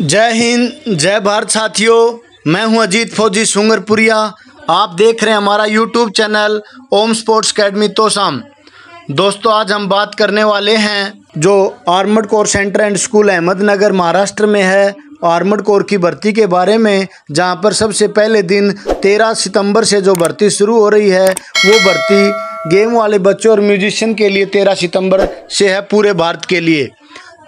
जय हिंद जय भारत साथियों मैं हूं अजीत फौजी सुंगरपुरिया आप देख रहे हैं हमारा YouTube channel Om sports academy तोसाम दोस्तों आज हम बात करने वाले हैं जो armed corps centre and school Ahmednagar Maharashtra में है आर्मड कोर की भर्ती के बारे में जहां पर सबसे पहले दिन 13 सितंबर से जो भर्ती शुरू हो रही है वो भर्ती गेम वाले बच्चों और म्यूजिशियन के लिए तेरह सितंबर से है पूरे भारत के लिए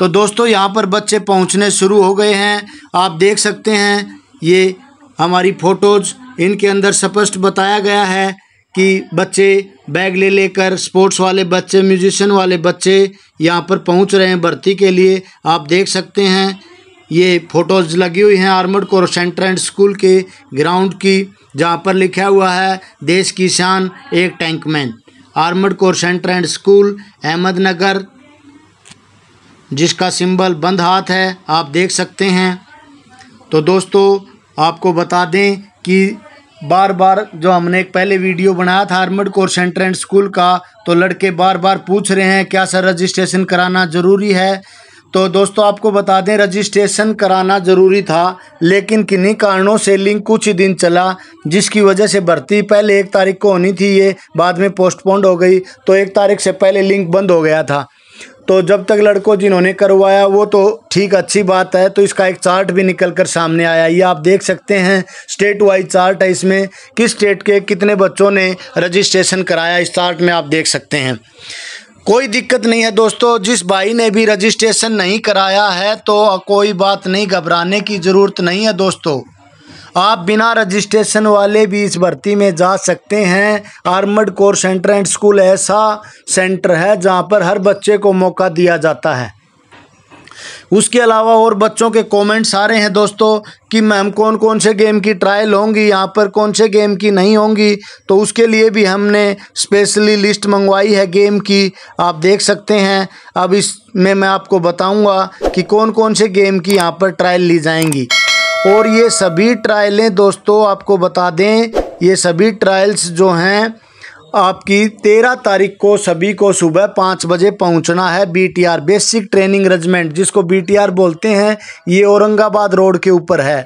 तो दोस्तों यहाँ पर बच्चे पहुँचने शुरू हो गए हैं आप देख सकते हैं ये हमारी फ़ोटोज़ इनके अंदर स्पष्ट बताया गया है कि बच्चे बैग ले लेकर स्पोर्ट्स वाले बच्चे म्यूजिशियन वाले बच्चे यहाँ पर पहुँच रहे हैं भर्ती के लिए आप देख सकते हैं ये फ़ोटोज़ लगी हुई हैं armed corps centre and school के ग्राउंड की जहाँ पर लिखा हुआ है देश की शान एक tankman armed corps centre and school Ahmednagar जिसका सिंबल बंद हाथ है आप देख सकते हैं तो दोस्तों आपको बता दें कि बार बार जो हमने एक पहले वीडियो बनाया था armed corps centre and school का तो लड़के बार बार पूछ रहे हैं क्या सर रजिस्ट्रेशन कराना ज़रूरी है तो दोस्तों आपको बता दें रजिस्ट्रेशन कराना ज़रूरी था लेकिन किन्हीं कारणों से लिंक कुछ ही दिन चला जिसकी वजह से भर्ती पहले एक तारीख को होनी थी ये बाद में पोस्टपोन्ड हो गई तो एक तारीख से पहले लिंक बंद हो गया था तो जब तक लड़कों जिन्होंने करवाया वो तो ठीक अच्छी बात है तो इसका एक चार्ट भी निकल कर सामने आया ये आप देख सकते हैं स्टेट वाइज चार्ट है इसमें किस स्टेट के कितने बच्चों ने रजिस्ट्रेशन कराया इस चार्ट में आप देख सकते हैं कोई दिक्कत नहीं है दोस्तों जिस भाई ने भी रजिस्ट्रेशन नहीं कराया है तो कोई बात नहीं घबराने की ज़रूरत नहीं है दोस्तों आप बिना रजिस्ट्रेशन वाले भी इस भर्ती में जा सकते हैं armed corps centre and school ऐसा सेंटर है जहां पर हर बच्चे को मौका दिया जाता है उसके अलावा और बच्चों के आ रहे हैं दोस्तों कि मैम कौन कौन से गेम की ट्रायल होंगी यहाँ पर कौन से गेम की नहीं होंगी तो उसके लिए भी हमने स्पेशली लिस्ट मंगवाई है गेम की आप देख सकते हैं अब इसमें मैं आपको बताऊंगा कि कौन कौन से गेम की यहाँ पर ट्रायल ली जाएंगी और ये सभी ट्रायलें दोस्तों आपको बता दें ये सभी ट्रायल्स जो हैं आपकी तेरह तारीख को सभी को सुबह पाँच बजे पहुंचना है बीटीआर बेसिक ट्रेनिंग रेजिमेंट जिसको बीटीआर बोलते हैं ये औरंगाबाद रोड के ऊपर है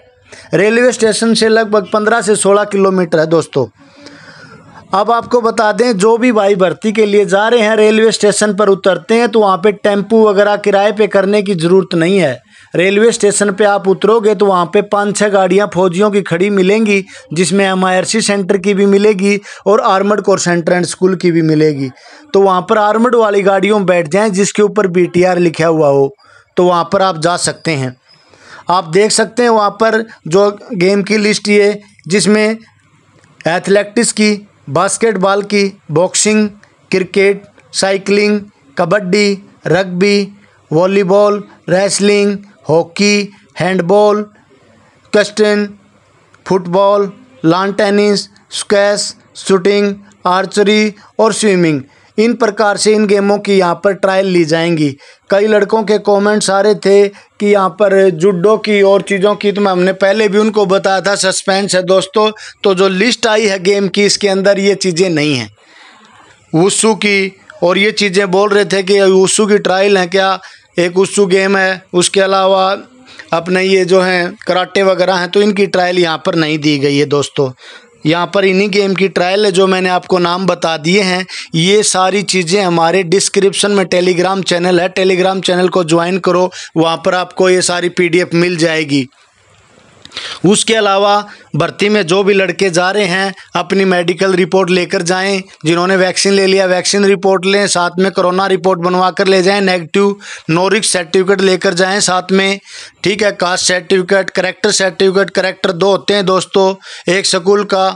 रेलवे स्टेशन से लगभग पंद्रह से सोलह किलोमीटर है दोस्तों अब आपको बता दें जो भी भाई भर्ती के लिए जा रहे हैं रेलवे स्टेशन पर उतरते हैं तो वहाँ पे टेम्पू वगैरह किराए पे करने की ज़रूरत नहीं है रेलवे स्टेशन पे आप उतरोगे तो वहाँ पे पाँच छः गाड़ियाँ फौजियों की खड़ी मिलेंगी जिसमें एम सेंटर की भी मिलेगी और armed corps centre and school की भी मिलेगी तो वहाँ पर आर्मड वाली गाड़ियों में बैठ जाएँ जिसके ऊपर बी लिखा हुआ हो तो वहाँ पर आप जा सकते हैं आप देख सकते हैं वहाँ पर जो गेम की लिस्ट ये जिसमें एथलेटिक्स की बास्केटबॉल की boxing cricket cycling kabaddi rugby volleyball wrestling hockey handball कस्टिन football lawn tennis squash shooting archery और स्विमिंग इन प्रकार से इन गेमों की यहाँ पर ट्रायल ली जाएंगी कई लड़कों के कमेंट सारे थे कि यहाँ पर जुडो की और चीज़ों की तो मैं हमने पहले भी उनको बताया था सस्पेंस है दोस्तों तो जो लिस्ट आई है गेम की इसके अंदर ये चीज़ें नहीं हैं वसू की और ये चीज़ें बोल रहे थे कि वसू की ट्रायल हैं क्या एक उत्सु गेम है उसके अलावा अपने ये जो हैं कराटे वगैरह हैं तो इनकी ट्रायल यहाँ पर नहीं दी गई है दोस्तों यहाँ पर इन्हीं गेम की ट्रायल है जो मैंने आपको नाम बता दिए हैं ये सारी चीज़ें हमारे डिस्क्रिप्शन में टेलीग्राम चैनल है टेलीग्राम चैनल को ज्वाइन करो वहाँ पर आपको ये सारी पीडीएफ मिल जाएगी उसके अलावा भर्ती में जो भी लड़के जा रहे हैं अपनी मेडिकल रिपोर्ट लेकर जाएं जिन्होंने वैक्सीन ले लिया वैक्सीन रिपोर्ट लें साथ में कोरोना रिपोर्ट बनवा कर ले जाएं नेगेटिव नोरिक सर्टिफिकेट लेकर जाएं साथ में ठीक है caste certificate character certificate character दो होते हैं दोस्तों एक स्कूल का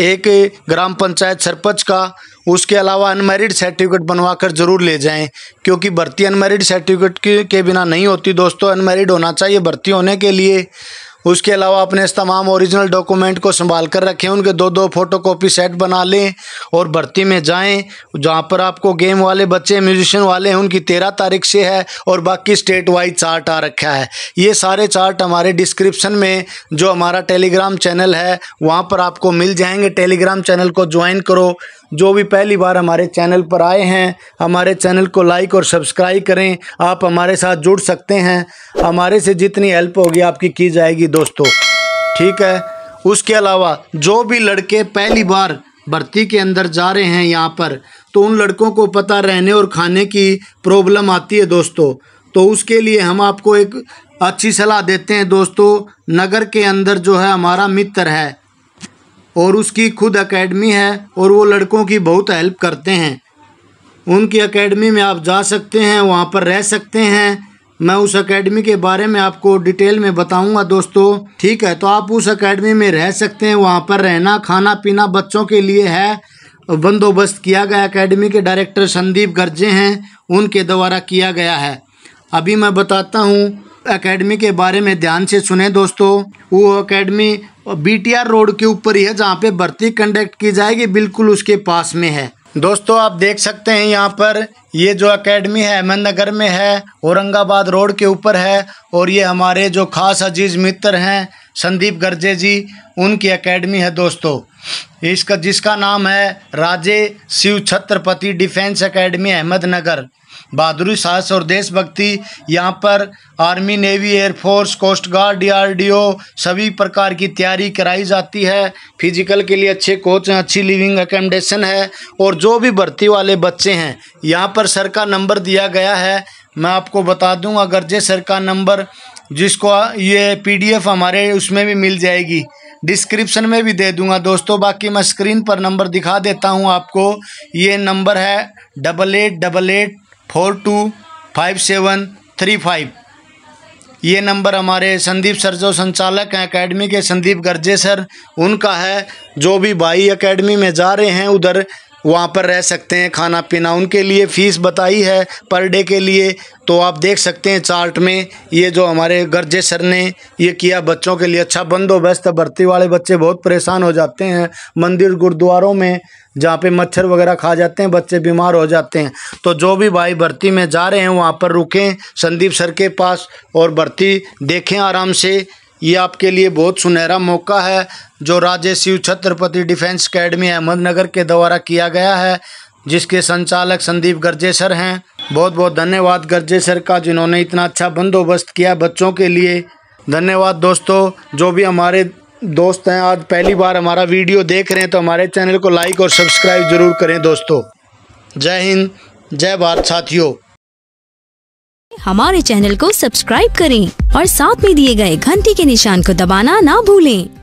एक ग्राम पंचायत सरपंच का उसके अलावा अनमेरिड सर्टिफिकेट बनवा कर ज़रूर ले जाएं क्योंकि भर्ती अनमेरिड सर्टिफिकेट के बिना नहीं होती दोस्तों अनमेरिड होना चाहिए भर्ती होने के लिए उसके अलावा अपने इस तमाम ओरिजिनल डॉक्यूमेंट को संभाल कर रखें उनके दो दो फोटो कॉपी सेट बना लें और भर्ती में जाएं जहां पर आपको गेम वाले बच्चे म्यूजिशियन वाले हैं उनकी तेरह तारीख से है और बाकी स्टेट वाइज चार्ट आ रखा है ये सारे चार्ट हमारे डिस्क्रिप्शन में जो हमारा टेलीग्राम चैनल है वहाँ पर आपको मिल जाएंगे टेलीग्राम चैनल को ज्वाइन करो जो भी पहली बार हमारे चैनल पर आए हैं हमारे चैनल को लाइक और सब्सक्राइब करें आप हमारे साथ जुड़ सकते हैं हमारे से जितनी हेल्प होगी आपकी की जाएगी दोस्तों ठीक है उसके अलावा जो भी लड़के पहली बार भर्ती के अंदर जा रहे हैं यहाँ पर तो उन लड़कों को पता रहने और खाने की प्रॉब्लम आती है दोस्तों तो उसके लिए हम आपको एक अच्छी सलाह देते हैं दोस्तों नगर के अंदर जो है हमारा मित्र है और उसकी खुद एकेडमी है और वो लड़कों की बहुत हेल्प करते हैं उनकी एकेडमी में आप जा सकते हैं वहाँ पर रह सकते हैं मैं उस एकेडमी के बारे में आपको डिटेल में बताऊंगा दोस्तों ठीक है तो आप उस एकेडमी में रह सकते हैं वहाँ पर रहना खाना पीना बच्चों के लिए है बंदोबस्त किया गया एकेडमी के डायरेक्टर संदीप गर्जे हैं उनके द्वारा किया गया है अभी मैं बताता हूँ एकेडमी के बारे में ध्यान से सुने दोस्तों वो एकेडमी और बीटीआर रोड के ऊपर ही है जहाँ पे भर्ती कंडक्ट की जाएगी बिल्कुल उसके पास में है दोस्तों आप देख सकते हैं यहाँ पर ये जो एकेडमी है अहमदनगर में है औरंगाबाद रोड के ऊपर है और ये हमारे जो खास अजीज़ मित्र हैं संदीप गर्जे जी उनकी एकेडमी है दोस्तों इसका जिसका नाम है राजे शिव छत्रपति डिफेंस एकेडमी अहमदनगर बहादुरी साहस और देशभक्ति यहाँ पर army navy air force coast guard DRDO सभी प्रकार की तैयारी कराई जाती है फिजिकल के लिए अच्छे कोच हैं अच्छी लिविंग एकोमोडेशन है और जो भी भर्ती वाले बच्चे हैं यहाँ पर सर का नंबर दिया गया है मैं आपको बता दूँ अगर जे सर का नंबर जिसको ये पी हमारे उसमें भी मिल जाएगी डिस्क्रिप्शन में भी दे दूंगा दोस्तों बाकी मैं स्क्रीन पर नंबर दिखा देता हूं आपको ये नंबर है double eight double eight four two five seven three five ये नंबर हमारे संदीप सर जो संचालक हैं अकेडमी के संदीप गर्जे सर उनका है जो भी भाई अकेडमी में जा रहे हैं उधर वहाँ पर रह सकते हैं खाना पीना उनके लिए फ़ीस बताई है पर डे के लिए तो आप देख सकते हैं चार्ट में ये जो हमारे गर्जे सर ने ये किया बच्चों के लिए अच्छा बंदोबस्त भर्ती वाले बच्चे बहुत परेशान हो जाते हैं मंदिर गुरुद्वारों में जहाँ पे मच्छर वगैरह खा जाते हैं बच्चे बीमार हो जाते हैं तो जो भी भाई भर्ती में जा रहे हैं वहाँ पर रुकें संदीप सर के पास और भर्ती देखें आराम से ये आपके लिए बहुत सुनहरा मौका है जो राजे शिव छत्रपति डिफेंस अकेडमी अहमदनगर के द्वारा किया गया है जिसके संचालक संदीप गर्जे सर हैं बहुत बहुत धन्यवाद गर्जे सर का जिन्होंने इतना अच्छा बंदोबस्त किया बच्चों के लिए धन्यवाद दोस्तों जो भी हमारे दोस्त हैं आज पहली बार हमारा वीडियो देख रहे हैं तो हमारे चैनल को लाइक और सब्सक्राइब जरूर करें दोस्तों जय हिंद जय भारत साथियों हमारे चैनल को सब्सक्राइब करें और साथ में दिए गए घंटी के निशान को दबाना ना भूलें